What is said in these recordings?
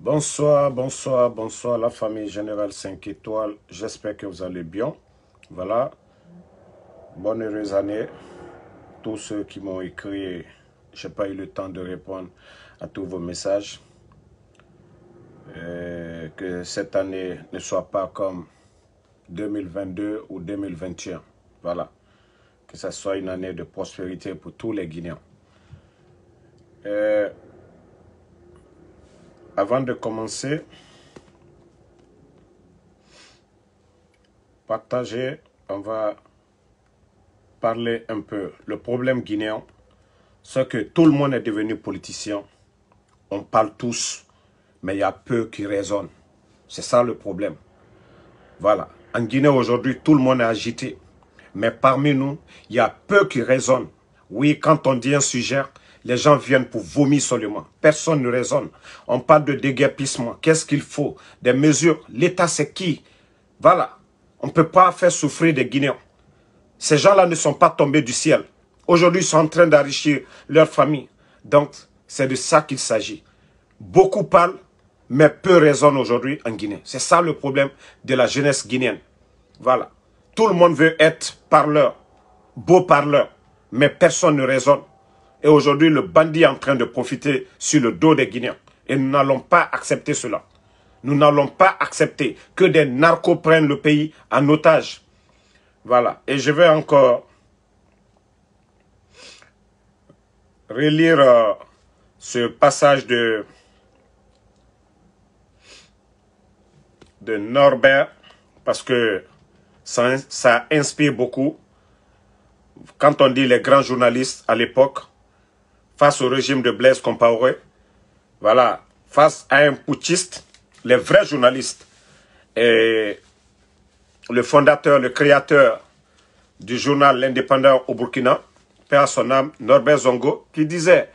Bonsoir, bonsoir, bonsoir la famille Générale 5 étoiles. J'espère que vous allez bien. Voilà. Bonne heureuse année. Tous ceux qui m'ont écrit, je n'ai pas eu le temps de répondre à tous vos messages. Euh, que cette année ne soit pas comme 2022 ou 2021. Voilà. Que ce soit une année de prospérité pour tous les Guinéens. Euh, avant de commencer, partager, on va parler un peu. Le problème guinéen, c'est que tout le monde est devenu politicien. On parle tous, mais il y a peu qui raisonnent. C'est ça le problème. Voilà. En Guinée aujourd'hui, tout le monde est agité. Mais parmi nous, il y a peu qui raisonnent. Oui, quand on dit un sujet, les gens viennent pour vomir seulement. Personne ne raisonne. On parle de déguerpissement. Qu'est-ce qu'il faut Des mesures. L'État, c'est qui Voilà. On ne peut pas faire souffrir des Guinéens. Ces gens-là ne sont pas tombés du ciel. Aujourd'hui, ils sont en train d'enrichir leur famille. Donc, c'est de ça qu'il s'agit. Beaucoup parlent, mais peu raisonnent aujourd'hui en Guinée. C'est ça le problème de la jeunesse guinéenne. Voilà. Tout le monde veut être parleur, beau parleur, mais personne ne raisonne. Et aujourd'hui, le bandit est en train de profiter sur le dos des Guinéens. Et nous n'allons pas accepter cela. Nous n'allons pas accepter que des narcos prennent le pays en otage. Voilà. Et je vais encore relire euh, ce passage de, de Norbert parce que ça inspire beaucoup. Quand on dit les grands journalistes à l'époque, face au régime de Blaise Compaoré, voilà, face à un putschiste, les vrais journalistes, et le fondateur, le créateur du journal L'Indépendant au Burkina, père Norbert Zongo, qui disait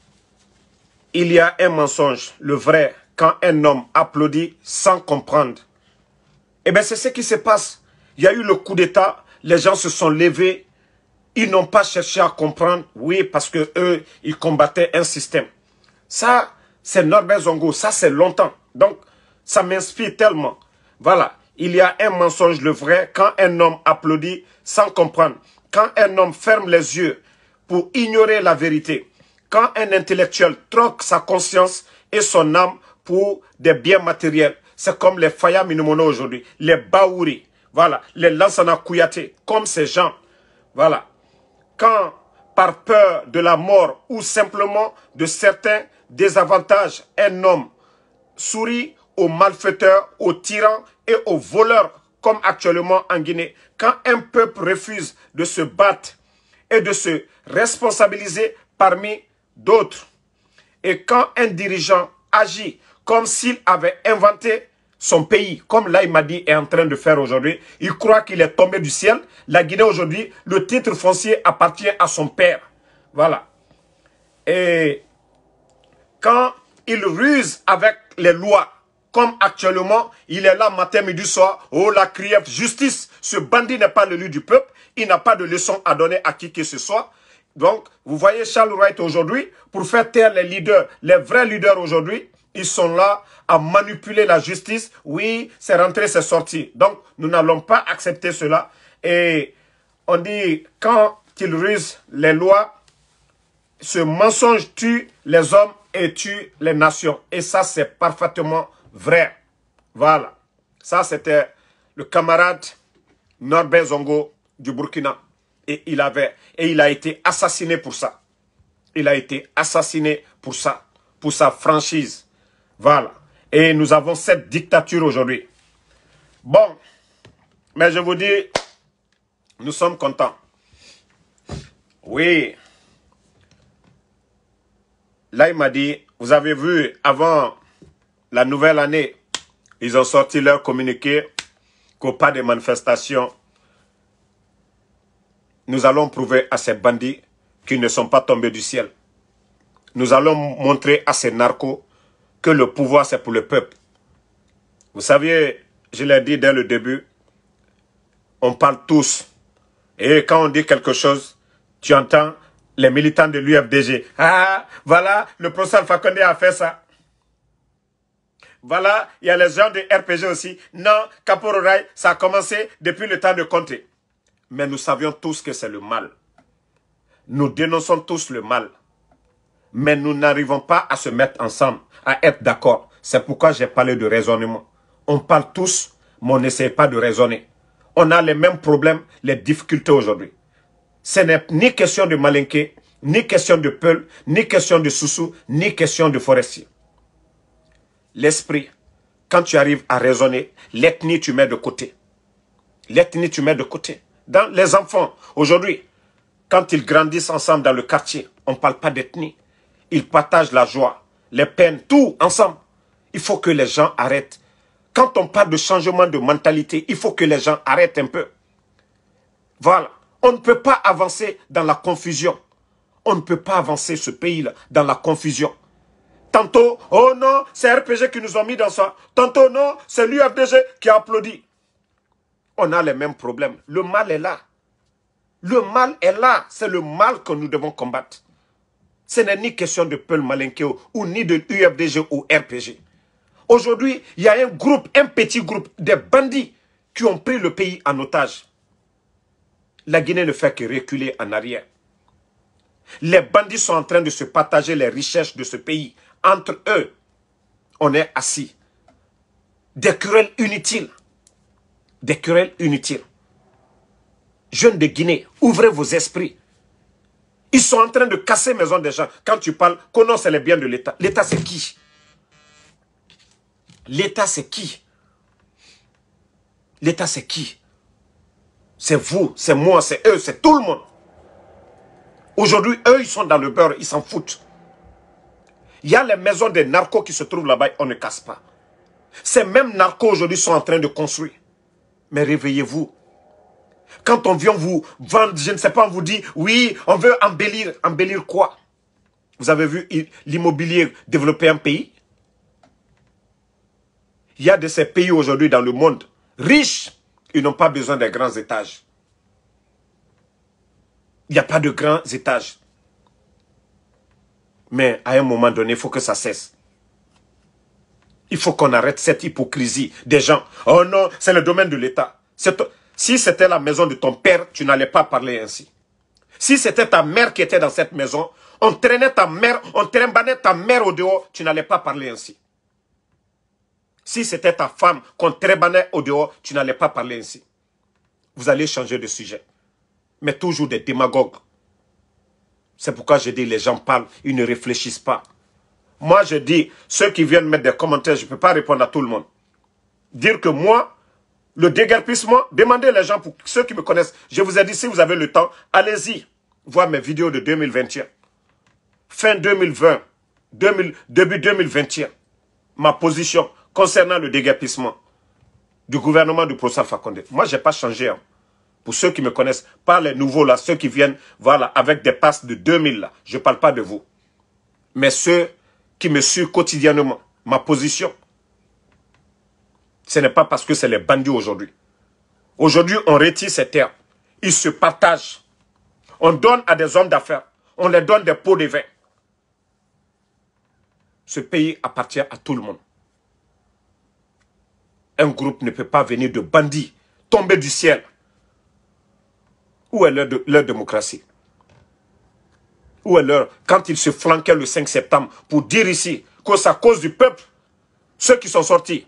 « Il y a un mensonge, le vrai, quand un homme applaudit sans comprendre. » Eh bien, c'est ce qui se passe. Il y a eu le coup d'État, les gens se sont levés, ils n'ont pas cherché à comprendre, oui, parce que eux, ils combattaient un système. Ça, c'est Norbert Zongo, ça c'est longtemps. Donc, ça m'inspire tellement. Voilà, il y a un mensonge, le vrai, quand un homme applaudit sans comprendre, quand un homme ferme les yeux pour ignorer la vérité, quand un intellectuel troque sa conscience et son âme pour des biens matériels. C'est comme les Faya Minomono aujourd'hui, les Baouri, voilà, les Lansana Kouyaté, comme ces gens. Voilà, quand, par peur de la mort ou simplement de certains désavantages, un homme sourit aux malfaiteurs, aux tyrans et aux voleurs, comme actuellement en Guinée. Quand un peuple refuse de se battre et de se responsabiliser parmi d'autres, et quand un dirigeant agit comme s'il avait inventé son pays, comme là il m'a dit, est en train de faire aujourd'hui. Il croit qu'il est tombé du ciel. La Guinée aujourd'hui, le titre foncier appartient à son père. Voilà. Et quand il ruse avec les lois, comme actuellement, il est là matin, midi, soir, oh la criève, justice, ce bandit n'est pas le lieu du peuple, il n'a pas de leçon à donner à qui que ce soit. Donc, vous voyez Charles Wright aujourd'hui, pour faire taire les leaders, les vrais leaders aujourd'hui, ils sont là à manipuler la justice. Oui, c'est rentré, c'est sorti. Donc, nous n'allons pas accepter cela. Et on dit, quand ils rusent les lois, ce mensonge tue les hommes et tue les nations. Et ça, c'est parfaitement vrai. Voilà. Ça, c'était le camarade Norbert Zongo du Burkina. Et il, avait, et il a été assassiné pour ça. Il a été assassiné pour ça, pour sa franchise. Voilà. Et nous avons cette dictature aujourd'hui. Bon, mais je vous dis, nous sommes contents. Oui. Là, il m'a dit, vous avez vu, avant la nouvelle année, ils ont sorti leur communiqué qu'au pas des manifestations, nous allons prouver à ces bandits qu'ils ne sont pas tombés du ciel. Nous allons montrer à ces narcos que le pouvoir, c'est pour le peuple. Vous saviez, je l'ai dit dès le début, on parle tous. Et quand on dit quelque chose, tu entends les militants de l'UFDG. Ah, ah, voilà, le professeur Fakonde a fait ça. Voilà, il y a les gens de RPG aussi. Non, Caporal ça a commencé depuis le temps de compter. Mais nous savions tous que c'est le mal. Nous dénonçons tous le mal mais nous n'arrivons pas à se mettre ensemble, à être d'accord. C'est pourquoi j'ai parlé de raisonnement. On parle tous, mais on n'essaie pas de raisonner. On a les mêmes problèmes, les difficultés aujourd'hui. Ce n'est ni question de Malinké, ni question de Peul, ni question de Soussou, ni question de Forestier. L'esprit, quand tu arrives à raisonner, l'ethnie tu mets de côté. L'ethnie tu mets de côté. Dans les enfants, aujourd'hui, quand ils grandissent ensemble dans le quartier, on ne parle pas d'ethnie. Ils partagent la joie, les peines, tout ensemble. Il faut que les gens arrêtent. Quand on parle de changement de mentalité, il faut que les gens arrêtent un peu. Voilà. On ne peut pas avancer dans la confusion. On ne peut pas avancer ce pays-là dans la confusion. Tantôt, oh non, c'est RPG qui nous ont mis dans ça. Tantôt, non, c'est l'UFDG qui applaudit. On a les mêmes problèmes. Le mal est là. Le mal est là. C'est le mal que nous devons combattre. Ce n'est ni question de Peul Malenkeo ou ni de UFDG ou RPG. Aujourd'hui, il y a un groupe, un petit groupe de bandits qui ont pris le pays en otage. La Guinée ne fait que reculer en arrière. Les bandits sont en train de se partager les richesses de ce pays. Entre eux, on est assis. Des querelles inutiles. Des querelles inutiles. Jeunes de Guinée, ouvrez vos esprits. Ils sont en train de casser maison des gens. Quand tu parles, connaissez les biens de l'État. L'État, c'est qui L'État, c'est qui L'État, c'est qui C'est vous, c'est moi, c'est eux, c'est tout le monde. Aujourd'hui, eux, ils sont dans le beurre, ils s'en foutent. Il y a les maisons des narcos qui se trouvent là-bas, on ne casse pas. Ces mêmes narcos aujourd'hui sont en train de construire. Mais réveillez-vous, quand on vient vous vendre, je ne sais pas, on vous dit, oui, on veut embellir. Embellir quoi Vous avez vu l'immobilier développer un pays Il y a de ces pays aujourd'hui dans le monde, riches, ils n'ont pas besoin des grands étages. Il n'y a pas de grands étages. Mais à un moment donné, il faut que ça cesse. Il faut qu'on arrête cette hypocrisie des gens. Oh non, c'est le domaine de l'État. C'est... Si c'était la maison de ton père, tu n'allais pas parler ainsi. Si c'était ta mère qui était dans cette maison, on traînait ta mère, on traînait ta mère au dehors, tu n'allais pas parler ainsi. Si c'était ta femme qu'on traînait au dehors, tu n'allais pas parler ainsi. Vous allez changer de sujet. Mais toujours des démagogues. C'est pourquoi je dis, les gens parlent, ils ne réfléchissent pas. Moi, je dis, ceux qui viennent mettre des commentaires, je ne peux pas répondre à tout le monde. Dire que moi, le déguerpissement, demandez les gens, pour ceux qui me connaissent, je vous ai dit, si vous avez le temps, allez-y, voir mes vidéos de 2021. Fin 2020, début 2021, ma position concernant le déguerpissement du gouvernement du professeur Fakonde. Moi, je n'ai pas changé. Hein. Pour ceux qui me connaissent, pas les nouveaux là, ceux qui viennent, voilà, avec des passes de 2000 là. Je ne parle pas de vous. Mais ceux qui me suivent quotidiennement, ma position, ce n'est pas parce que c'est les bandits aujourd'hui. Aujourd'hui, on retire ces terres. Ils se partagent. On donne à des hommes d'affaires. On leur donne des pots de vin. Ce pays appartient à tout le monde. Un groupe ne peut pas venir de bandits, tomber du ciel. Où est leur, leur démocratie Où est leur... Quand ils se flanquaient le 5 septembre pour dire ici que c'est à cause du peuple, ceux qui sont sortis,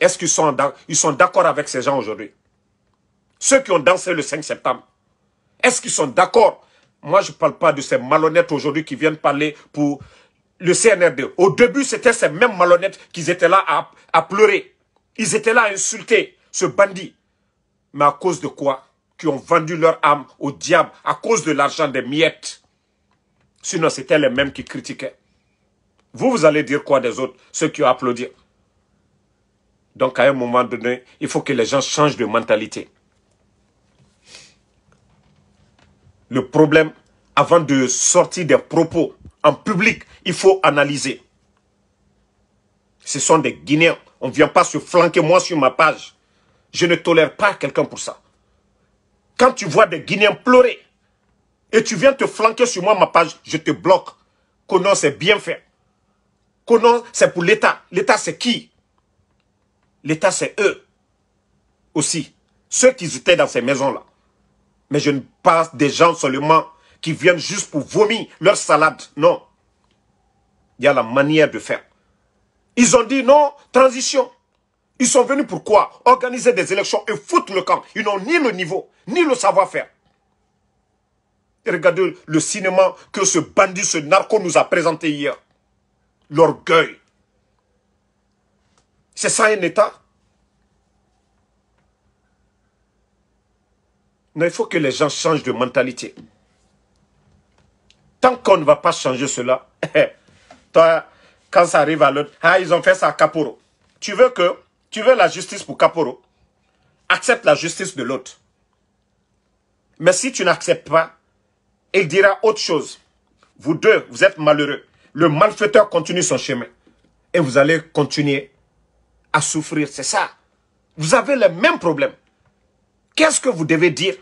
est-ce qu'ils sont d'accord avec ces gens aujourd'hui Ceux qui ont dansé le 5 septembre, est-ce qu'ils sont d'accord Moi, je ne parle pas de ces malhonnêtes aujourd'hui qui viennent parler pour le CNRD. Au début, c'était ces mêmes malhonnêtes qui étaient là à, à pleurer. Ils étaient là à insulter ce bandit. Mais à cause de quoi Qui ont vendu leur âme au diable à cause de l'argent des miettes. Sinon, c'était les mêmes qui critiquaient. Vous, vous allez dire quoi des autres, ceux qui ont applaudi donc à un moment donné, il faut que les gens changent de mentalité. Le problème, avant de sortir des propos en public, il faut analyser. Ce sont des Guinéens. On ne vient pas se flanquer moi sur ma page. Je ne tolère pas quelqu'un pour ça. Quand tu vois des Guinéens pleurer et tu viens te flanquer sur moi ma page, je te bloque. Conan, c'est bien fait. Conan, c'est pour l'État. L'État, c'est qui l'État, c'est eux aussi, ceux qui étaient dans ces maisons-là. Mais je ne parle des gens seulement qui viennent juste pour vomir leur salade. Non. Il y a la manière de faire. Ils ont dit non, transition. Ils sont venus pour quoi Organiser des élections et foutre le camp. Ils n'ont ni le niveau, ni le savoir-faire. Regardez le cinéma que ce bandit, ce narco nous a présenté hier. L'orgueil. C'est ça un État Non, il faut que les gens changent de mentalité. Tant qu'on ne va pas changer cela, toi, quand ça arrive à l'autre, ah, ils ont fait ça à Caporo. Tu veux que, tu veux la justice pour Caporo, accepte la justice de l'autre. Mais si tu n'acceptes pas, il dira autre chose. Vous deux, vous êtes malheureux. Le malfaiteur continue son chemin. Et vous allez continuer à souffrir, c'est ça. Vous avez le même problème. Qu'est-ce que vous devez dire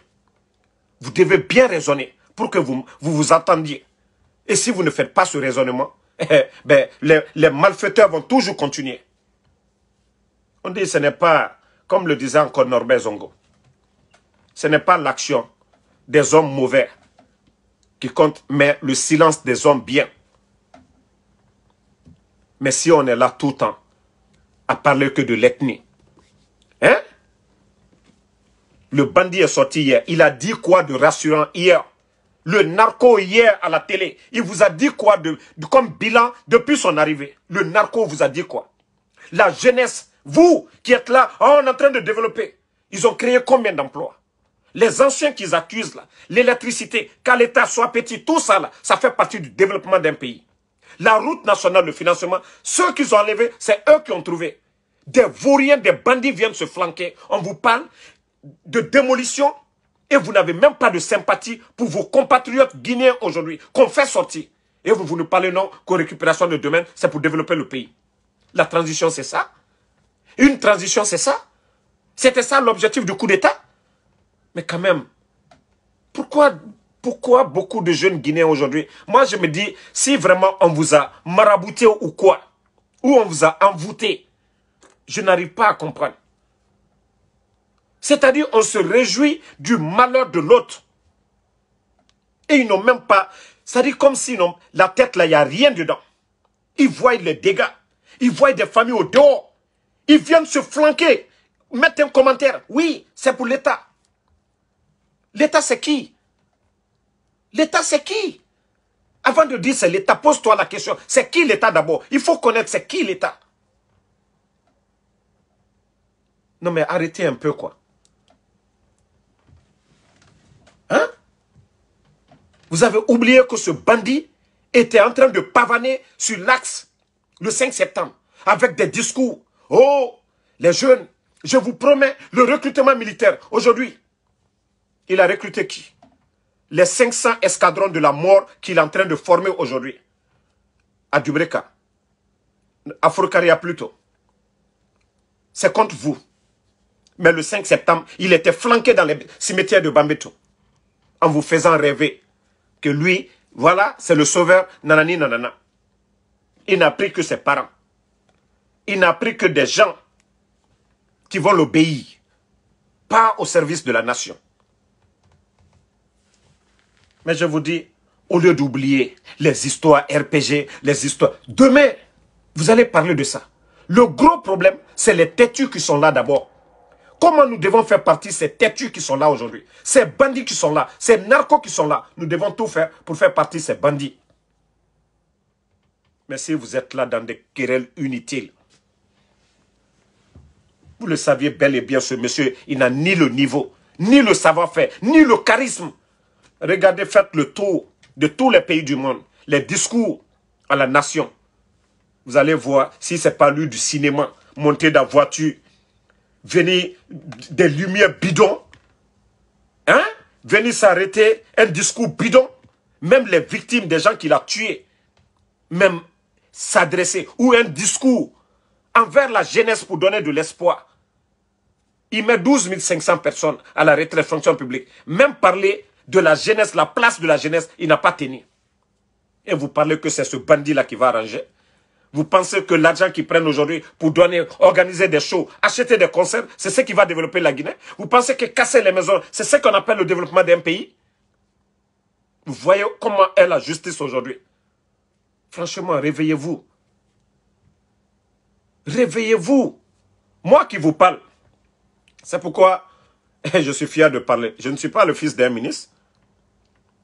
Vous devez bien raisonner pour que vous vous, attendiez. Et si vous ne faites pas ce raisonnement, ben, les, malfaiteurs vont toujours continuer. On dit ce n'est pas, comme le disait encore Norbert Zongo, ce n'est pas l'action des hommes mauvais qui compte, mais le silence des hommes bien. Mais si on est là tout le temps, à parler que de l'ethnie. Hein? Le bandit est sorti hier. Il a dit quoi de rassurant hier? Le narco hier à la télé, il vous a dit quoi de, comme bilan depuis son arrivée? Le narco vous a dit quoi? La jeunesse, vous qui êtes là, oh, on est en train de développer. Ils ont créé combien d'emplois Les anciens qu'ils accusent là, l'électricité, qu'à l'État soit petit, tout ça là, ça fait partie du développement d'un pays la route nationale, de financement, ceux qui ont enlevé, c'est eux qui ont trouvé. Des vauriens, des bandits viennent se flanquer. On vous parle de démolition et vous n'avez même pas de sympathie pour vos compatriotes guinéens aujourd'hui qu'on fait sortir. Et vous, vous nous parlez non qu'aux récupération de demain, c'est pour développer le pays. La transition, c'est ça. Une transition, c'est ça. C'était ça l'objectif du coup d'État. Mais quand même, pourquoi pourquoi beaucoup de jeunes Guinéens aujourd'hui Moi, je me dis, si vraiment on vous a marabouté ou quoi, ou on vous a envoûté, je n'arrive pas à comprendre. C'est-à-dire, on se réjouit du malheur de l'autre. Et ils n'ont même pas... C'est-à-dire, comme si la tête, là, il n'y a rien dedans. Ils voient les dégâts. Ils voient des familles au dehors. Ils viennent se flanquer. Mettre un commentaire. Oui, c'est pour l'État. L'État, c'est qui L'État, c'est qui Avant de dire c'est l'État, pose-toi la question. C'est qui l'État d'abord Il faut connaître c'est qui l'État. Non mais arrêtez un peu quoi. Hein Vous avez oublié que ce bandit était en train de pavaner sur l'axe le 5 septembre avec des discours. Oh, les jeunes, je vous promets le recrutement militaire. Aujourd'hui, il a recruté qui les 500 escadrons de la mort qu'il est en train de former aujourd'hui à Dubreka, à Fourcaria plutôt. C'est contre vous. Mais le 5 septembre, il était flanqué dans les cimetières de Bambeto en vous faisant rêver que lui, voilà, c'est le sauveur, nanani, nanana. Il n'a pris que ses parents. Il n'a pris que des gens qui vont l'obéir, pas au service de la nation. Mais je vous dis, au lieu d'oublier les histoires RPG, les histoires... Demain, vous allez parler de ça. Le gros problème, c'est les têtus qui sont là d'abord. Comment nous devons faire partie ces têtus qui sont là aujourd'hui Ces bandits qui sont là, ces narcos qui sont là. Nous devons tout faire pour faire partie ces bandits. Mais si vous êtes là dans des querelles inutiles, vous le saviez bel et bien, ce monsieur, il n'a ni le niveau, ni le savoir-faire, ni le charisme Regardez, faites le tour de tous les pays du monde, les discours à la nation. Vous allez voir si n'est pas lui du cinéma, monter dans la voiture, venir des lumières bidons, hein? venir s'arrêter, un discours bidon, même les victimes des gens qu'il a tués, même s'adresser, ou un discours envers la jeunesse pour donner de l'espoir. Il met 12 500 personnes à la retraite fonction publique. Même parler de la jeunesse, la place de la jeunesse, il n'a pas tenu. Et vous parlez que c'est ce bandit-là qui va arranger. Vous pensez que l'argent qu'ils prennent aujourd'hui pour donner, organiser des shows, acheter des concerts, c'est ce qui va développer la Guinée Vous pensez que casser les maisons, c'est ce qu'on appelle le développement d'un pays Vous voyez comment est la justice aujourd'hui Franchement, réveillez-vous. Réveillez-vous. Moi qui vous parle, c'est pourquoi je suis fier de parler. Je ne suis pas le fils d'un ministre.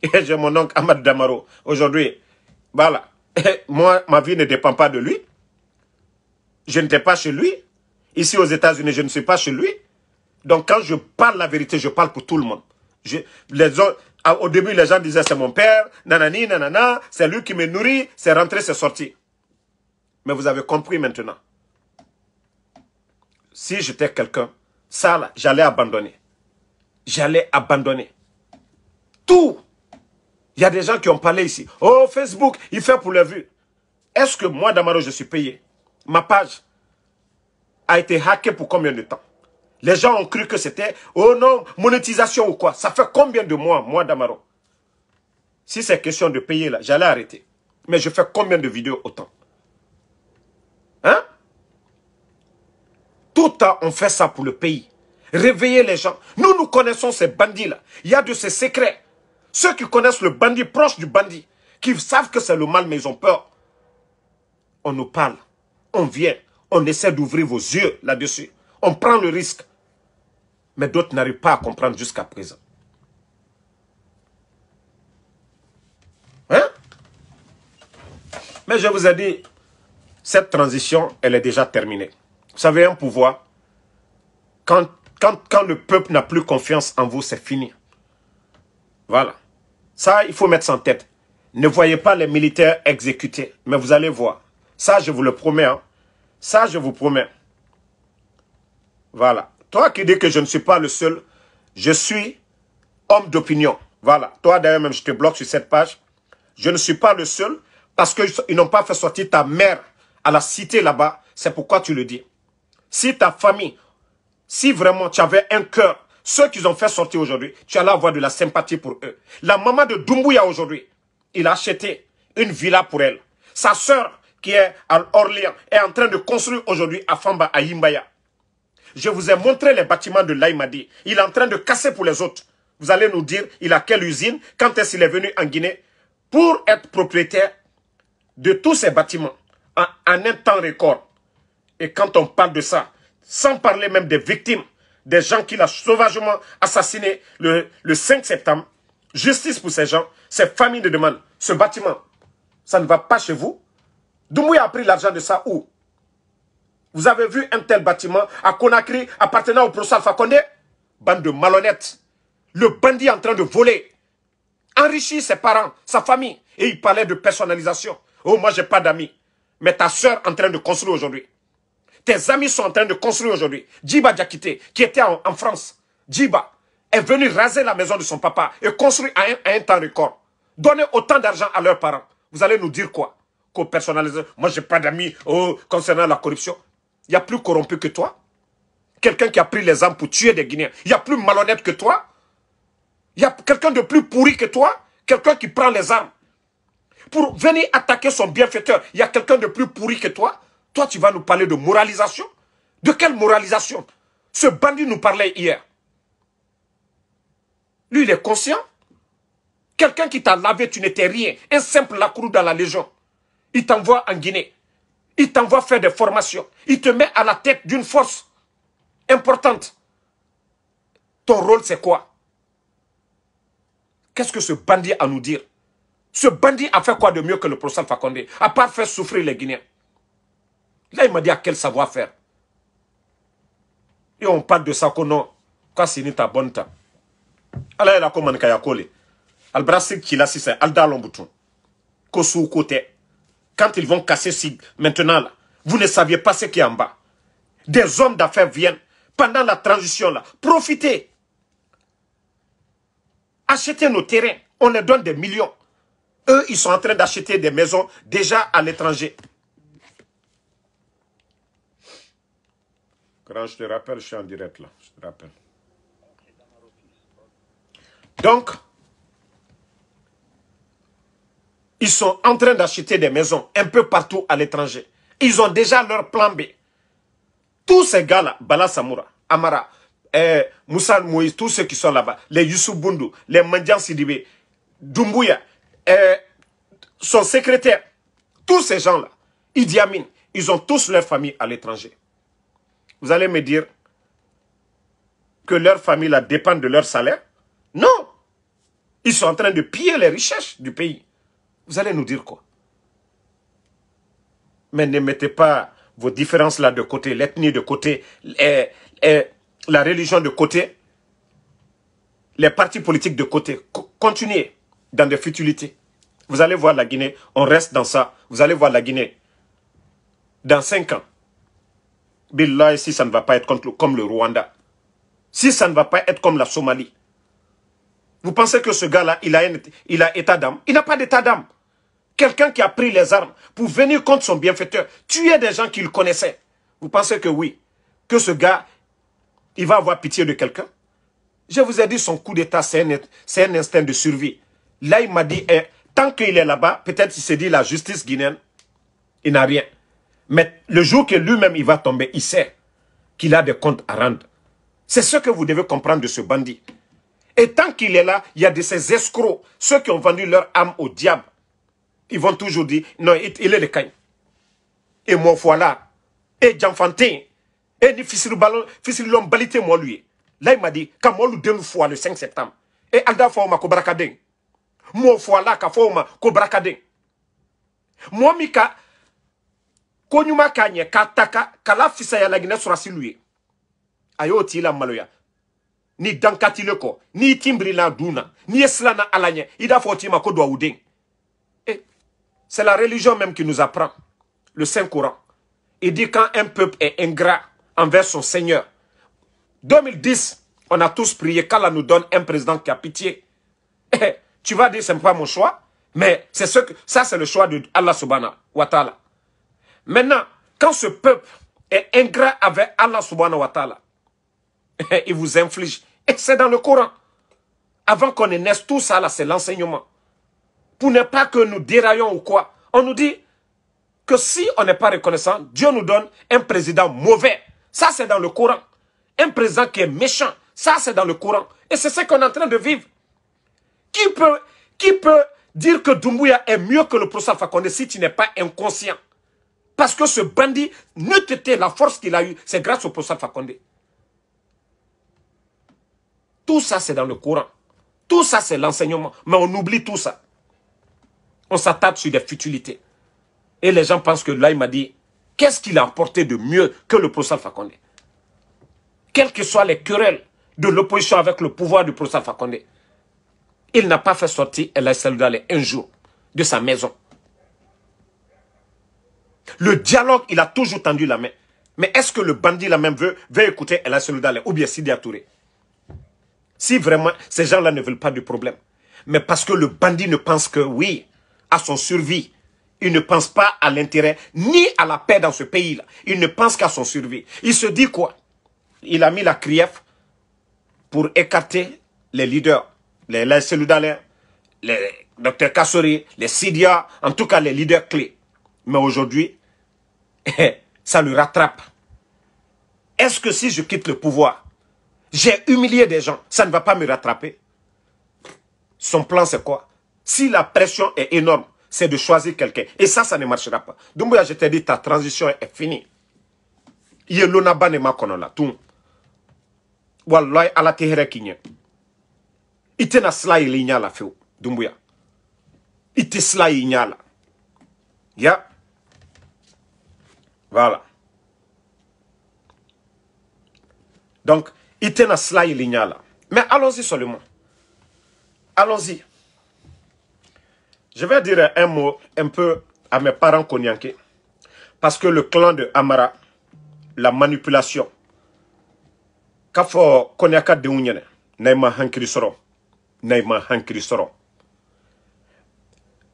Et j'ai mon oncle Ahmad Damaro. Aujourd'hui, voilà. moi, ma vie ne dépend pas de lui. Je n'étais pas chez lui. Ici aux États-Unis, je ne suis pas chez lui. Donc quand je parle la vérité, je parle pour tout le monde. Ah, au début, les gens disaient c'est mon père, nanani, nanana, c'est lui qui me nourrit, c'est rentré, c'est sorti. Mais vous avez compris maintenant. Si j'étais quelqu'un, ça j'allais abandonner. J'allais abandonner. Tout il y a des gens qui ont parlé ici. Oh, Facebook, il fait pour les vues. Est-ce que moi, Damaro, je suis payé Ma page a été hackée pour combien de temps Les gens ont cru que c'était, oh non, monétisation ou quoi Ça fait combien de mois, moi, Damaro Si c'est question de payer, là, j'allais arrêter. Mais je fais combien de vidéos autant Hein Tout le temps, on fait ça pour le pays. Réveiller les gens. Nous, nous connaissons ces bandits-là. Il y a de ces secrets. Ceux qui connaissent le bandit, proche du bandit, qui savent que c'est le mal, mais ils ont peur. On nous parle, on vient, on essaie d'ouvrir vos yeux là-dessus. On prend le risque. Mais d'autres n'arrivent pas à comprendre jusqu'à présent. Hein? Mais je vous ai dit, cette transition, elle est déjà terminée. Vous savez, un pouvoir, quand, quand, quand le peuple n'a plus confiance en vous, c'est fini. Voilà. Ça, il faut mettre ça en tête. Ne voyez pas les militaires exécutés, mais vous allez voir. Ça, je vous le promets. Hein. Ça, je vous promets. Voilà. Toi qui dis que je ne suis pas le seul, je suis homme d'opinion. Voilà. Toi, d'ailleurs, même, je te bloque sur cette page. Je ne suis pas le seul parce qu'ils n'ont pas fait sortir ta mère à la cité là-bas. C'est pourquoi tu le dis. Si ta famille, si vraiment tu avais un cœur ceux qu'ils ont fait sortir aujourd'hui, tu allais avoir de la sympathie pour eux. La maman de Doumbouya aujourd'hui, il a acheté une villa pour elle. Sa sœur, qui est à Orléans, est en train de construire aujourd'hui à Famba, à Imbaya. Je vous ai montré les bâtiments de Laïmadi. Il est en train de casser pour les autres. Vous allez nous dire, il a quelle usine, quand est-ce qu'il est venu en Guinée pour être propriétaire de tous ces bâtiments en un temps record. Et quand on parle de ça, sans parler même des victimes des gens qu'il a sauvagement assassinés le, le 5 septembre. Justice pour ces gens, ces familles de demandent. Ce bâtiment, ça ne va pas chez vous. Doumbouya a pris l'argent de ça où Vous avez vu un tel bâtiment à Conakry appartenant au professeur Fakonde Bande de malhonnêtes. Le bandit en train de voler. Enrichir ses parents, sa famille. Et il parlait de personnalisation. Oh, moi, j'ai pas d'amis. Mais ta soeur en train de construire aujourd'hui. Tes amis sont en train de construire aujourd'hui. Djiba Diakité, qui était en, France, Djiba, est venu raser la maison de son papa et construire à un, temps record. Donner autant d'argent à leurs parents. Vous allez nous dire quoi Qu'au personnalisé, moi j'ai pas d'amis oh, concernant la corruption. Il n'y a plus corrompu que toi. Quelqu'un qui a pris les armes pour tuer des Guinéens. Il n'y a plus malhonnête que toi. Il y a quelqu'un de plus pourri que toi. Quelqu'un qui prend les armes. Pour venir attaquer son bienfaiteur, il y a quelqu'un de plus pourri que toi. Toi, tu vas nous parler de moralisation De quelle moralisation Ce bandit nous parlait hier. Lui, il est conscient. Quelqu'un qui t'a lavé, tu n'étais rien. Un simple lacrou dans la Légion. Il t'envoie en Guinée. Il t'envoie faire des formations. Il te met à la tête d'une force importante. Ton rôle, c'est quoi Qu'est-ce que ce bandit a à nous dire Ce bandit a fait quoi de mieux que le professeur Fakonde À part faire souffrir les Guinéens. Là, il m'a dit à quel savoir-faire. Et on parle de ça qu'on a. c'est ta bonne ta. Ala comme un Kayakole. Al qui la alda lombutun. Ko sous côté. Quand ils vont casser si maintenant là, vous ne saviez pas ce qui est en bas. Des hommes d'affaires viennent pendant la transition là. Profitez. Achetez nos terrains. On les donne des millions. Eux, ils sont en train d'acheter des maisons déjà à l'étranger. je te rappelle, je suis en direct là. Je te rappelle. Donc, ils sont en train d'acheter des maisons un peu partout à l'étranger. Ils ont déjà leur plan B. Tous ces gars-là, Bala Samoura, Amara, eh, Moussa Moïse, tous ceux qui sont là-bas, les Youssou Bundu, les Mendian Sidibé, Dumbuya, eh, son secrétaire, tous ces gens-là, Idi Amin, ils ont tous leur famille à l'étranger. Vous allez me dire que leur famille la dépend de leur salaire Non Ils sont en train de piller les richesses du pays. Vous allez nous dire quoi Mais ne mettez pas vos différences là de côté, l'ethnie de côté, et, la religion de côté, les partis politiques de côté. Continuez dans des futilités. Vous allez voir la Guinée, on reste dans ça. Vous allez voir la Guinée. Dans 5 ans, Billah, si ça ne va pas être comme le Rwanda, si ça ne va pas être comme la Somalie, vous pensez que ce gars-là, il a, un, état d'âme Il n'a pas d'état d'âme. Quelqu'un qui a pris les armes pour venir contre son bienfaiteur, tuer des gens qu'il connaissait. Vous pensez que oui, que ce gars, il va avoir pitié de quelqu'un Je vous ai dit, son coup d'état, c'est un, un, instinct de survie. Là, il m'a dit, eh, tant qu'il est là-bas, peut-être il s'est dit, la justice guinéenne, il n'a rien. Mais le jour que lui-même il va tomber, il sait qu'il a des comptes à rendre. C'est ce que vous devez comprendre de ce bandit. Et tant qu'il est là, il y a de ces escrocs, ceux qui ont vendu leur âme au diable. Ils vont toujours dire, non, il est le cagne. Et moi, voilà. Et Jean-Fantin, Et ni fils l'homme balité, moi, lui. Là, il m'a dit, quand moi, deux fois le 5 septembre. Et Alda Fauma Kobrakadin. Moi, voilà, Kafouma Kobrakadé. Moi, Mika ni n'i n'i eh, c'est la religion même qui nous apprend le saint coran il dit quand un peuple est ingrat envers son seigneur 2010 on a tous prié qu'Allah nous donne un président qui a pitié eh, tu vas dire c'est pas mon choix mais c'est ce que ça c'est le choix de Allah subhanahu wa ta'ala Maintenant, quand ce peuple est ingrat avec Allah subhanahu wa ta'ala, il vous inflige. Et c'est dans le Coran. Avant qu'on naisse, tout ça là, c'est l'enseignement. Pour ne pas que nous déraillons ou quoi. On nous dit que si on n'est pas reconnaissant, Dieu nous donne un président mauvais. Ça, c'est dans le Coran. Un président qui est méchant. Ça, c'est dans le Coran. Et c'est ce qu'on est en train de vivre. Qui peut, qui peut dire que Doumbouya est mieux que le prophète Fakonde si tu n'es pas inconscient parce que ce bandit, ne la force qu'il a eue, c'est grâce au professeur Fakonde. Tout ça, c'est dans le courant. Tout ça, c'est l'enseignement. Mais on oublie tout ça. On s'attarde sur des futilités. Et les gens pensent que là, il m'a dit, qu'est-ce qu'il a apporté de mieux que le professeur Fakonde Quelles que soient les querelles de l'opposition avec le pouvoir du professeur Fakonde, il n'a pas fait sortir El d'aller un jour de sa maison. Le dialogue, il a toujours tendu la main. Mais est-ce que le bandit la même veut, veut écouter El Seloudale ou bien Sidi Si vraiment ces gens-là ne veulent pas de problème. Mais parce que le bandit ne pense que oui, à son survie. Il ne pense pas à l'intérêt ni à la paix dans ce pays-là. Il ne pense qu'à son survie. Il se dit quoi Il a mis la CRIEF pour écarter les leaders, les El le les Dr Kassori, les Sidia, en tout cas les leaders clés. Mais aujourd'hui, ça le rattrape. Est-ce que si je quitte le pouvoir, j'ai humilié des gens, ça ne va pas me rattraper Son plan, c'est quoi Si la pression est énorme, c'est de choisir quelqu'un. Et ça, ça ne marchera pas. Dumbuya, je t'ai dit, ta transition est finie. Yelona ba ma konola tout. Wallahi, ala tehere kinye. Itena sla il la feu, Dumbuya. Ite sla il nyala. Ya. Voilà. Donc, il tient à cela, il y a là. Mais allons-y seulement. Allons-y. Je vais dire un mot un peu à mes parents Konyanke, Parce que le clan de Amara, la manipulation, kafo konyaka de Ounyane. naima hankiri soro, naima un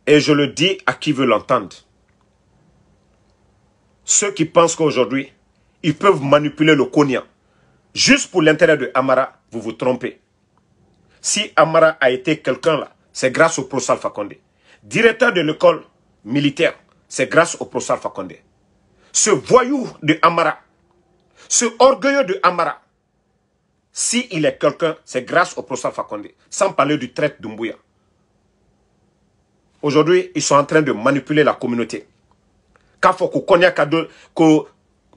Et je le dis à qui veut l'entendre ceux qui pensent qu'aujourd'hui, ils peuvent manipuler le Konya juste pour l'intérêt de Amara, vous vous trompez. Si Amara a été quelqu'un là, c'est grâce au professeur Fakonde. Directeur de l'école militaire, c'est grâce au professeur Fakonde. Ce voyou de Amara, ce orgueilleux de Amara, s'il est quelqu'un, c'est grâce au professeur Fakonde. Sans parler du traite d'Umbuya. Aujourd'hui, ils sont en train de manipuler la communauté. Kafo ko kɔnɔya ka do ko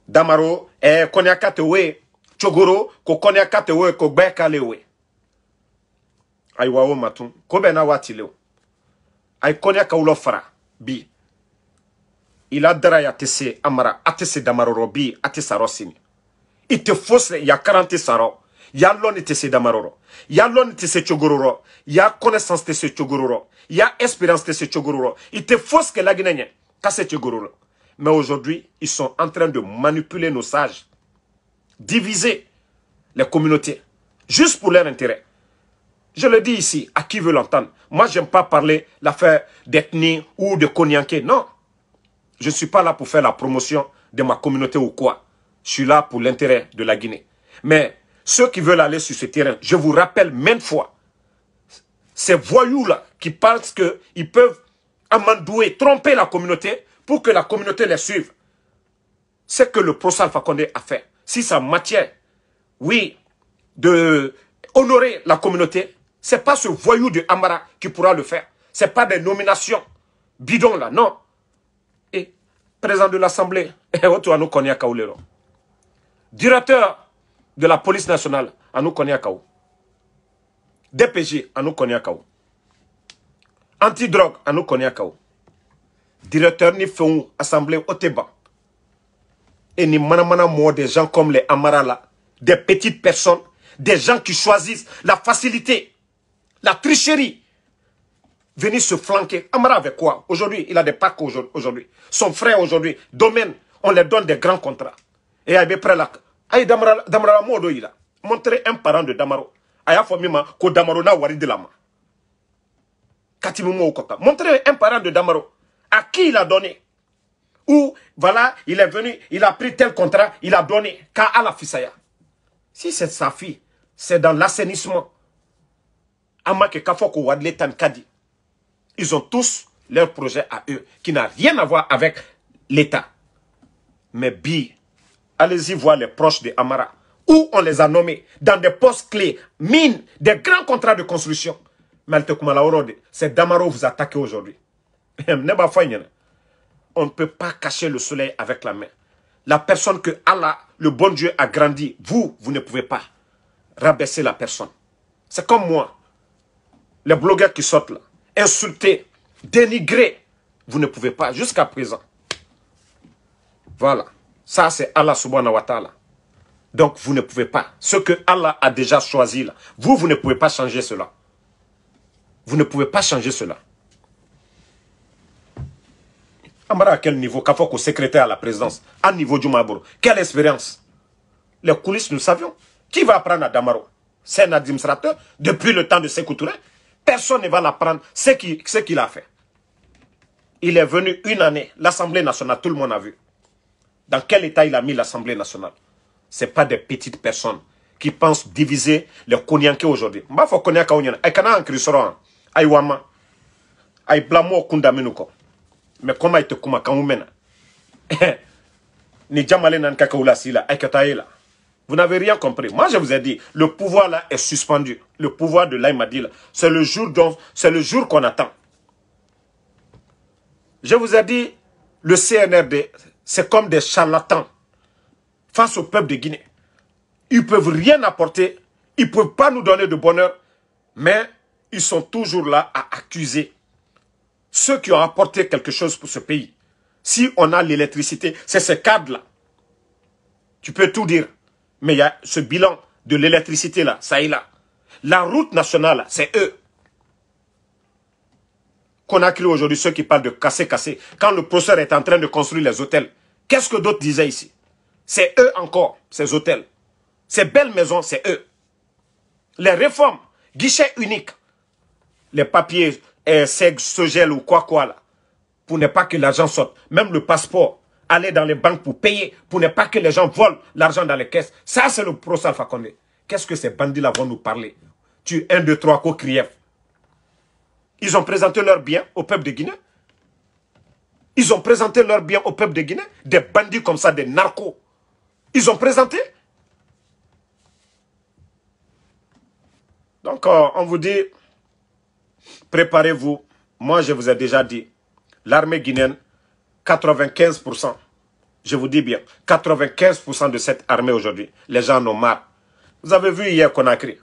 damaro e kɔnɔya ka chogoro, ko kɔnɔya ka ko beka k'ale we. ye ko n'a a bi il amara atese damaro se bi a sini ya karan saro ya lon se ya lon se ya connaissance te se ya espérance tese se Il te fosse que la laginɛ kase ka mais aujourd'hui, ils sont en train de manipuler nos sages, diviser les communautés, juste pour leur intérêt. Je le dis ici, à qui veut l'entendre. Moi, je n'aime pas parler l'affaire d'ethnie ou de Konyanké. Non, je ne suis pas là pour faire la promotion de ma communauté ou quoi. Je suis là pour l'intérêt de la Guinée. Mais ceux qui veulent aller sur ce terrain, je vous rappelle même fois, ces voyous-là qui pensent qu'ils peuvent amandouer, tromper la communauté pour que la communauté les suive. C'est que le procès Alpha Condé a fait. Si ça matière, oui, de honorer la communauté, c'est pas ce voyou de Amara qui pourra le faire. C'est pas des nominations bidons là, non. Et président de l'Assemblée, directeur de la police nationale, Anou DPJ, DPG, anti Antidrogue, Anou directeur ni une assemblée au Téba. et ni mana-mana mort des gens comme les amara des petites personnes des gens qui choisissent la facilité la tricherie venir se flanquer amara avec quoi aujourd'hui il a des parcs aujourd'hui son frère aujourd'hui domaine on leur donne des grands contrats et il est près la Aïe, damara damara mɔɔ dɔ un parent de damaro a Fomima, que damaro n'a wari de la main. Montrez un parent de damaro. À qui il a donné Ou, voilà, il est venu, il a pris tel contrat, il a donné. à la Si c'est sa fille, c'est dans l'assainissement. Kafoko Wadletan Kadi. Ils ont tous leur projet à eux, qui n'a rien à voir avec l'État. Mais bi, allez-y voir les proches de Amara, où on les a nommés, dans des postes clés, mines, des grands contrats de construction. Malte c'est Damaro vous attaquez aujourd'hui. On ne peut pas cacher le soleil avec la main. La personne que Allah, le bon Dieu, a grandi, vous, vous ne pouvez pas rabaisser la personne. C'est comme moi. Les blogueurs qui sortent là, insultés, dénigrés, vous ne pouvez pas jusqu'à présent. Voilà. Ça, c'est Allah subhanahu wa ta'ala. Donc, vous ne pouvez pas. Ce que Allah a déjà choisi là, vous, vous ne pouvez pas changer cela. Vous ne pouvez pas changer cela. Amara à quel niveau Qu'a secrétaire à la présidence, à niveau du Maboro. Quelle expérience Les coulisses, nous savions. Qui va apprendre à Damaro C'est un administrateur depuis le temps de coutures Personne ne va l'apprendre ce qu'il a fait. Il est venu une année, l'Assemblée nationale, tout le monde a vu. Dans quel état il a mis l'Assemblée nationale Ce pas des petites personnes qui pensent diviser les Konyanké aujourd'hui. ne pas un mais comment il ni vous n'avez rien compris moi je vous ai dit le pouvoir là est suspendu le pouvoir de l'aïmadi c'est le jour dont c'est le jour qu'on attend je vous ai dit le CNRD c'est comme des charlatans face au peuple de Guinée ils peuvent rien apporter ils peuvent pas nous donner de bonheur mais ils sont toujours là à accuser ceux qui ont apporté quelque chose pour ce pays, si on a l'électricité, c'est ce cadre-là. Tu peux tout dire, mais il y a ce bilan de l'électricité-là, ça est là. La route nationale, c'est eux. Qu'on a cru aujourd'hui, ceux qui parlent de casser, casser. Quand le professeur est en train de construire les hôtels, qu'est-ce que d'autres disaient ici C'est eux encore, ces hôtels. Ces belles maisons, c'est eux. Les réformes, guichet unique, les papiers et ce gel ou quoi quoi là, pour ne pas que l'argent sorte. Même le passeport, aller dans les banques pour payer, pour ne pas que les gens volent l'argent dans les caisses. Ça, c'est le pro Alpha Qu'est-ce que ces bandits-là vont nous parler Tu un, es deux, trois co Kokriev. Ils ont présenté leurs biens au peuple de Guinée. Ils ont présenté leurs biens au peuple de Guinée. Des bandits comme ça, des narcos. Ils ont présenté. Donc, euh, on vous dit, Préparez-vous. Moi, je vous ai déjà dit, l'armée guinéenne, 95%, je vous dis bien, 95% de cette armée aujourd'hui, les gens en ont marre. Vous avez vu hier qu'on a 30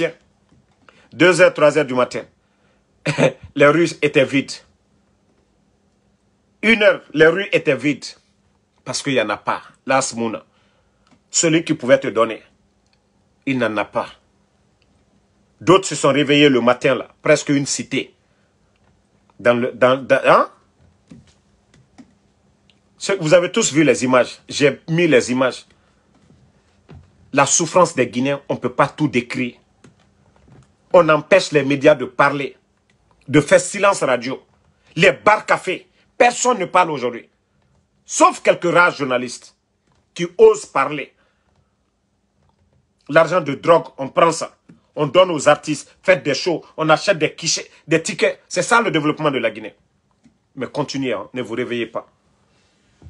e 2h, 3h du matin, les rues étaient vides. Une heure, les rues étaient vides. Parce qu'il n'y en a pas. L'asmouna, celui qui pouvait te donner, il n'en a pas. D'autres se sont réveillés le matin, là, presque une cité. Dans le, hein? Vous avez tous vu les images. J'ai mis les images. La souffrance des Guinéens, on ne peut pas tout décrire. On empêche les médias de parler, de faire silence radio. Les bars cafés, personne ne parle aujourd'hui. Sauf quelques rares journalistes qui osent parler. L'argent de drogue, on prend ça on donne aux artistes, faites des shows, on achète des quichets, des tickets. C'est ça le développement de la Guinée. Mais continuez, hein, ne vous réveillez pas.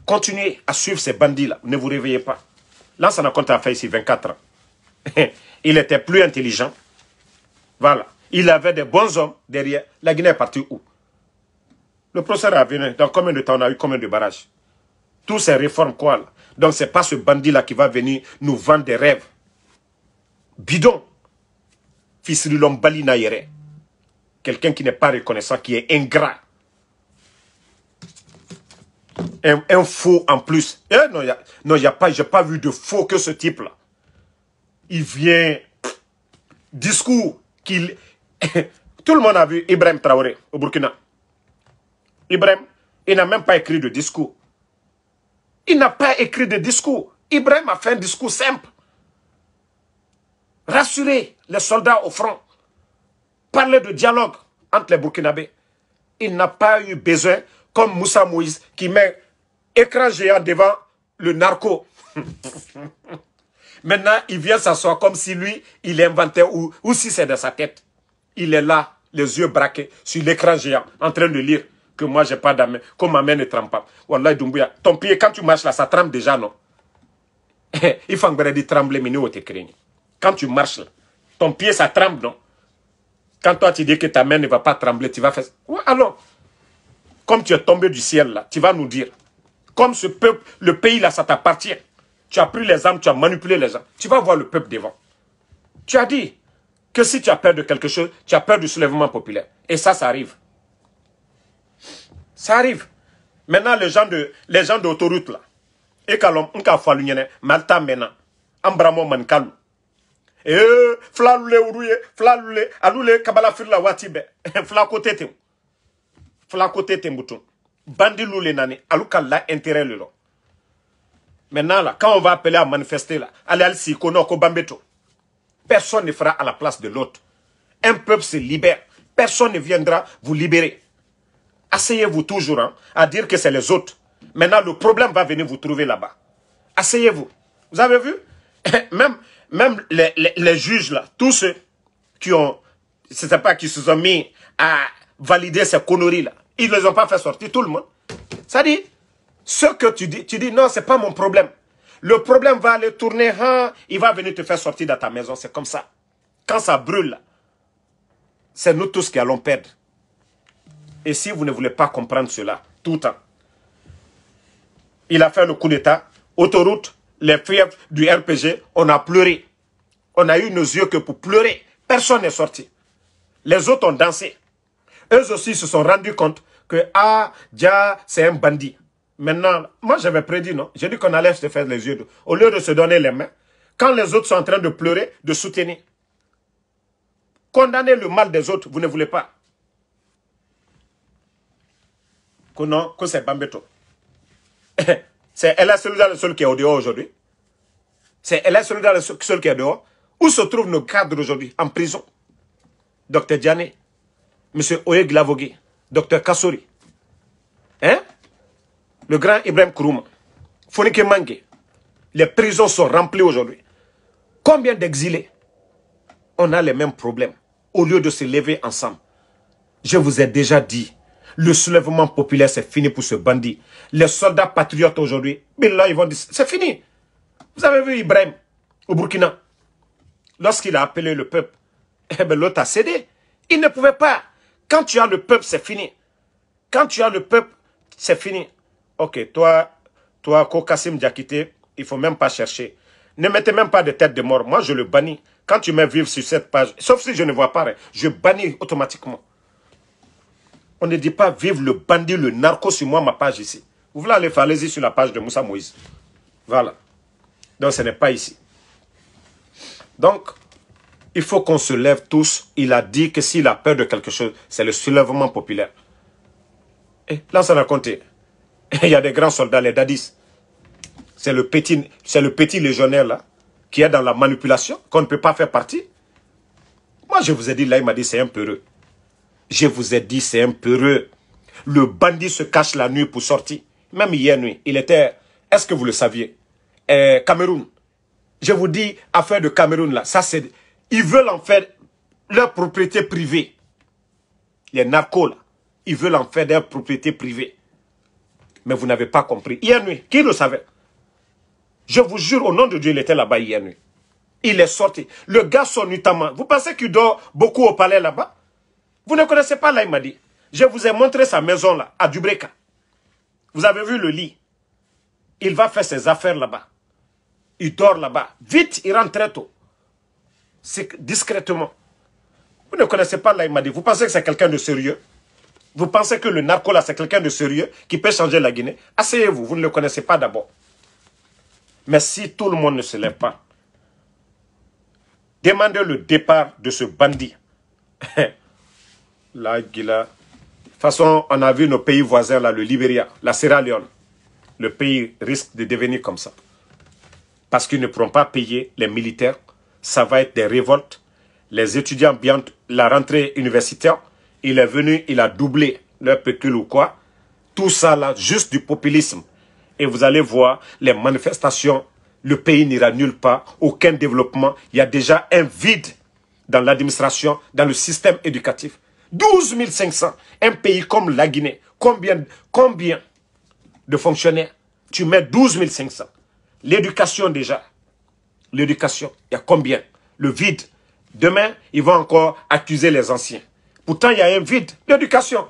Continuez à suivre ces bandits-là, ne vous réveillez pas. Là, ça n'a a fait ici 24 ans. Il était plus intelligent. Voilà. Il avait des bons hommes derrière. La Guinée est partie où Le procès a venu. Dans combien de temps on a eu combien de barrages Toutes ces réformes quoi là Donc c'est pas ce bandit-là qui va venir nous vendre des rêves. Bidon fils de l'homme Quelqu'un qui n'est pas reconnaissant, qui est ingrat. Un, faux en plus. Eh, non, y non, pas, pas vu de faux que ce type-là. Il vient, discours qu'il... Tout le monde a vu Ibrahim Traoré au Burkina. Ibrahim, il n'a même pas écrit de discours. Il n'a pas écrit de discours. Ibrahim a fait un discours simple. Rassuré, les soldats au front, parler de dialogue entre les Burkinabés. Il n'a pas eu besoin, comme Moussa Moïse, qui met écran géant devant le narco. Maintenant, il vient s'asseoir comme si lui, il inventait ou, si c'est dans sa tête. Il est là, les yeux braqués, sur l'écran géant, en train de lire que moi, j'ai pas d'âme, que ma main ne trempe pas. Wallah, Doumbouya, ton pied, quand tu marches là, ça tremble déjà, non Il faut que tu trembles, mais nous, Quand tu marches là, ton pied, ça tremble, non Quand toi, tu dis que ta main ne va pas trembler, tu vas faire... alors, comme tu es tombé du ciel, là, tu vas nous dire, comme ce peuple, le pays, là, ça t'appartient. Tu as pris les armes, tu as manipulé les gens. Tu vas voir le peuple devant. Tu as dit que si tu as peur de quelque chose, tu as peur du soulèvement populaire. Et ça, ça arrive. Ça arrive. Maintenant, les gens de, les gens d'autoroute, là, et quand on a fait l'union, maintenant, Ambramo bramo eh, fila lule olu ye fila kabala firla te bandi loule nani Alouka la intérêt le long maintenant là quand on va appeler à manifester là allez al siko ko personne ne fera à la place de l'autre un peuple se libère personne ne viendra vous libérer asseyez-vous toujours hein, à dire que c'est les autres maintenant le problème va venir vous trouver là-bas asseyez-vous vous avez vu même même les, juges, là, tous ceux qui ont, pas, qui se sont mis à valider ces conneries-là, ils ne les ont pas fait sortir, tout le monde. Ça dit, ce que tu dis, tu dis, non, c'est pas mon problème. Le problème va aller tourner, hein, il va venir te faire sortir de ta maison, c'est comme ça. Quand ça brûle, c'est nous tous qui allons perdre. Et si vous ne voulez pas comprendre cela, tout le temps, il a fait le coup d'État, autoroute, les fiefs du RPG, on a pleuré. On a eu nos yeux que pour pleurer. Personne n'est sorti. Les autres ont dansé. Eux aussi se sont rendus compte que, ah, Dia, c'est un bandit. Maintenant, moi j'avais prédit, non J'ai dit qu'on allait se faire les yeux. Au lieu de se donner les mains, quand les autres sont en train de pleurer, de soutenir. Condamner le mal des autres, vous ne voulez pas. Que non, que c'est Bambeto. C'est Ella Solida le seul qui est au dehors aujourd'hui. C'est Ella Solida le seul qui est dehors. Où se trouvent nos cadres aujourd'hui En prison. Docteur Diané, M. Oye Glavogé. Docteur Kassori, hein? le grand Ibrahim Kourouma, Fonike Mange. Les prisons sont remplies aujourd'hui. Combien d'exilés On a les mêmes problèmes. Au lieu de se lever ensemble. Je vous ai déjà dit, le soulèvement populaire, c'est fini pour ce bandit. Les soldats patriotes aujourd'hui, là, ils vont dire, c'est fini. Vous avez vu Ibrahim au Burkina. Lorsqu'il a appelé le peuple, eh ben, l'autre a cédé. Il ne pouvait pas. Quand tu as le peuple, c'est fini. Quand tu as le peuple, c'est fini. Ok, toi, toi, Kokassim Diakité, il faut même pas chercher. Ne mettez même pas de tête de mort. Moi, je le bannis. Quand tu mets vivre sur cette page, sauf si je ne vois pas, hein, je bannis automatiquement. On ne dit pas vive le bandit, le narco sur moi, ma page ici. Vous voulez aller faire, y sur la page de Moussa Moïse. Voilà. Donc ce n'est pas ici. Donc, il faut qu'on se lève tous. Il a dit que s'il a peur de quelque chose, c'est le soulèvement populaire. Et là, ça a Il y a des grands soldats, les dadis. C'est le petit, c'est le petit légionnaire là, qui est dans la manipulation, qu'on ne peut pas faire partie. Moi, je vous ai dit, là, il m'a dit, c'est un peureux. Je vous ai dit, c'est un peureux. Le bandit se cache la nuit pour sortir. Même hier nuit, il était... Est-ce que vous le saviez euh, Cameroun. Je vous dis, affaire de Cameroun, là, ça c'est... Ils veulent en faire leur propriété privée. Les narcos, là, ils veulent en faire leur propriété privée. Mais vous n'avez pas compris. Hier nuit, qui le savait Je vous jure, au nom de Dieu, il était là-bas hier nuit. Il est sorti. Le gars, son notamment. Vous pensez qu'il dort beaucoup au palais là-bas vous ne connaissez pas dit. Je vous ai montré sa maison là, à Dubreka. Vous avez vu le lit. Il va faire ses affaires là-bas. Il dort là-bas. Vite, il rentre très tôt. Discrètement. Vous ne connaissez pas Laïmadi. Vous pensez que c'est quelqu'un de sérieux Vous pensez que le narco là, c'est quelqu'un de sérieux qui peut changer la Guinée Asseyez-vous, vous ne le connaissez pas d'abord. Mais si tout le monde ne se lève pas, demandez le départ de ce bandit. la Guinée. De toute façon, on a vu nos pays voisins, là, le Libéria, la Sierra Leone. Le pays risque de devenir comme ça. Parce qu'ils ne pourront pas payer les militaires. Ça va être des révoltes. Les étudiants, bien la rentrée universitaire, il est venu, il a doublé leur pécule ou quoi. Tout ça là, juste du populisme. Et vous allez voir les manifestations. Le pays n'ira nulle part, aucun développement. Il y a déjà un vide dans l'administration, dans le système éducatif. 12 500. Un pays comme la Guinée, combien, combien de fonctionnaires tu mets 12 500 L'éducation déjà. L'éducation, il y a combien Le vide. Demain, ils vont encore accuser les anciens. Pourtant, il y a un vide. L'éducation.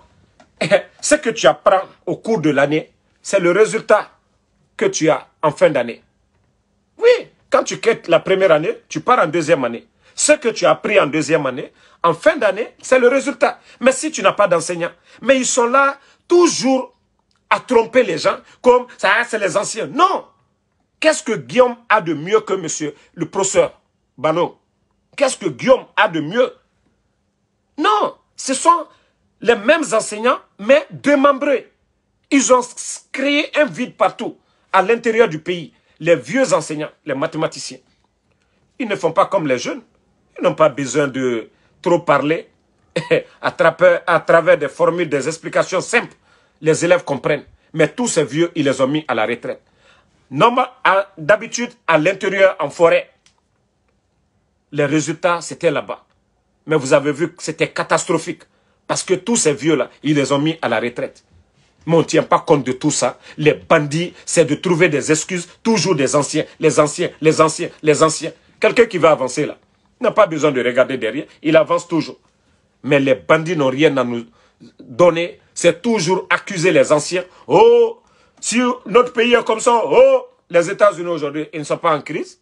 Ce que tu apprends au cours de l'année, c'est le résultat que tu as en fin d'année. Oui, quand tu quittes la première année, tu pars en deuxième année. Ce que tu as appris en deuxième année, en fin d'année, c'est le résultat. Mais si tu n'as pas d'enseignants, mais ils sont là toujours à tromper les gens comme ça, c'est les anciens. Non Qu'est-ce que Guillaume a de mieux que monsieur, le professeur Bano Qu'est-ce que Guillaume a de mieux Non Ce sont les mêmes enseignants, mais démembrés. Ils ont créé un vide partout, à l'intérieur du pays. Les vieux enseignants, les mathématiciens. Ils ne font pas comme les jeunes. Ils n'ont pas besoin de trop parler. à, travers, à travers des formules, des explications simples, les élèves comprennent. Mais tous ces vieux, ils les ont mis à la retraite. D'habitude, à l'intérieur, en forêt, les résultats, c'était là-bas. Mais vous avez vu que c'était catastrophique. Parce que tous ces vieux-là, ils les ont mis à la retraite. Mais on ne tient pas compte de tout ça. Les bandits, c'est de trouver des excuses, toujours des anciens, les anciens, les anciens, les anciens. Quelqu'un qui va avancer là n'a pas besoin de regarder derrière, il avance toujours. Mais les bandits n'ont rien à nous donner, c'est toujours accuser les anciens. Oh, si notre pays est comme ça, oh, les États-Unis aujourd'hui, ils ne sont pas en crise.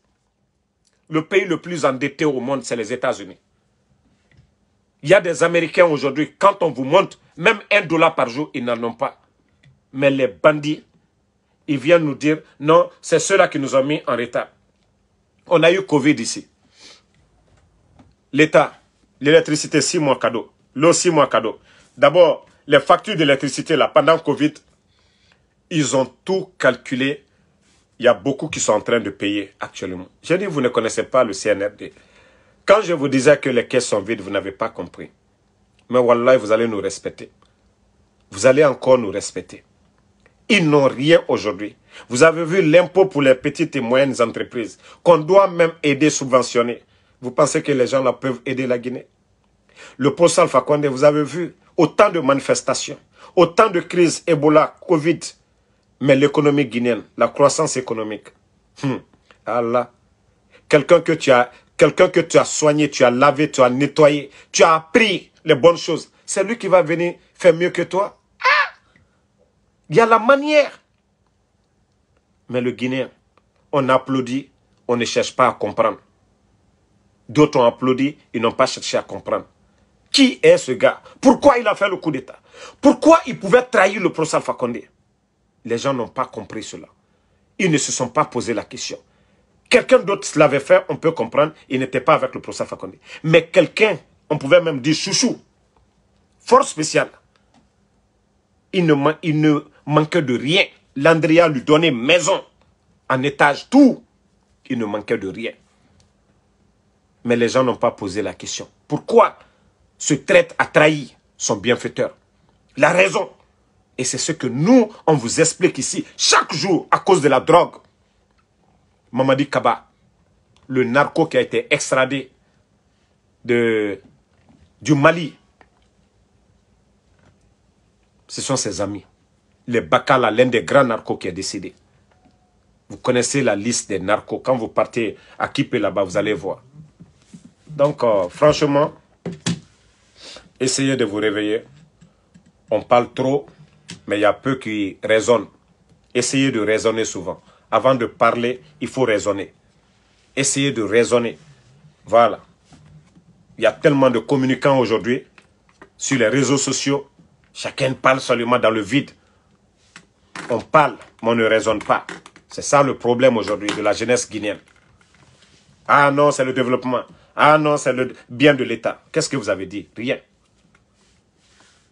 Le pays le plus endetté au monde, c'est les États-Unis. Il y a des Américains aujourd'hui, quand on vous montre, même un dollar par jour, ils n'en ont pas. Mais les bandits, ils viennent nous dire, non, c'est ceux-là qui nous ont mis en retard. On a eu Covid ici l'État, l'électricité, six mois cadeau. L'eau, six mois cadeau. D'abord, les factures d'électricité, là, pendant Covid, ils ont tout calculé. Il y a beaucoup qui sont en train de payer actuellement. Je dis vous ne connaissez pas le CNRD. Quand je vous disais que les caisses sont vides, vous n'avez pas compris. Mais Wallah, vous allez nous respecter. Vous allez encore nous respecter. Ils n'ont rien aujourd'hui. Vous avez vu l'impôt pour les petites et moyennes entreprises qu'on doit même aider, subventionner. Vous pensez que les gens là peuvent aider la Guinée Le professeur Alpha vous avez vu autant de manifestations, autant de crises, Ebola, Covid. Mais l'économie guinéenne, la croissance économique. Hum. Allah. Quelqu'un que tu as quelqu'un que tu as soigné, tu as lavé, tu as nettoyé, tu as appris les bonnes choses. C'est lui qui va venir faire mieux que toi. Ah! Il y a la manière. Mais le Guinéen, on applaudit, on ne cherche pas à comprendre. D'autres ont applaudi, ils n'ont pas cherché à comprendre. Qui est ce gars Pourquoi il a fait le coup d'État Pourquoi il pouvait trahir le procès Alpha Les gens n'ont pas compris cela. Ils ne se sont pas posé la question. Quelqu'un d'autre l'avait fait, on peut comprendre, il n'était pas avec le procès Alpha Mais quelqu'un, on pouvait même dire chouchou, force spéciale, il ne, il ne manquait de rien. Landria lui donnait maison, en étage, tout. Il ne manquait de rien mais les gens n'ont pas posé la question. Pourquoi ce traître a trahi son bienfaiteur La raison. Et c'est ce que nous, on vous explique ici, chaque jour, à cause de la drogue. Mamadi Kaba, le narco qui a été extradé de, du Mali, ce sont ses amis. Le Bakala, l'un des grands narcos qui a décédé. Vous connaissez la liste des narcos. Quand vous partez à Kipe là-bas, vous allez voir. Donc, euh, franchement, essayez de vous réveiller. On parle trop, mais il y a peu qui raisonnent. Essayez de raisonner souvent. Avant de parler, il faut raisonner. Essayez de raisonner. Voilà. Il y a tellement de communicants aujourd'hui sur les réseaux sociaux. Chacun parle seulement dans le vide. On parle, mais on ne raisonne pas. C'est ça le problème aujourd'hui de la jeunesse guinéenne. Ah non, c'est le développement. Ah non, c'est le bien de l'État. Qu'est-ce que vous avez dit Rien.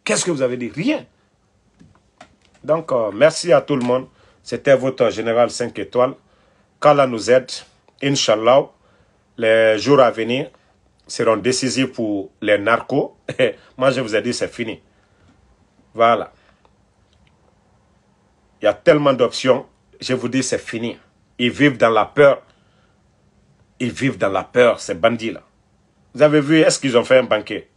Qu'est-ce que vous avez dit Rien. Donc, euh, merci à tout le monde. C'était votre général 5 étoiles. Qu'Allah nous aide. Inch'Allah, les jours à venir seront décisifs pour les narcos. Moi, je vous ai dit, c'est fini. Voilà. Il y a tellement d'options. Je vous dis, c'est fini. Ils vivent dans la peur. Ils vivent dans la peur, ces bandits-là. Vous avez vu, est-ce qu'ils ont fait un banquet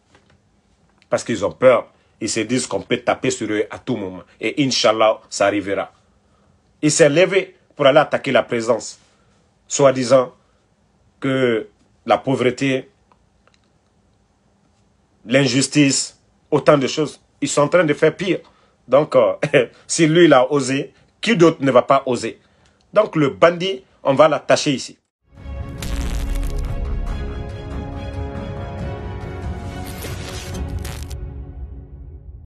Parce qu'ils ont peur. Ils se disent qu'on peut taper sur eux à tout moment. Et Inch'Allah, ça arrivera. Ils s'est levé pour aller attaquer la présence. soi disant que la pauvreté, l'injustice, autant de choses. Ils sont en train de faire pire. Donc, euh, si lui, il a osé, qui d'autre ne va pas oser Donc, le bandit, on va l'attacher ici.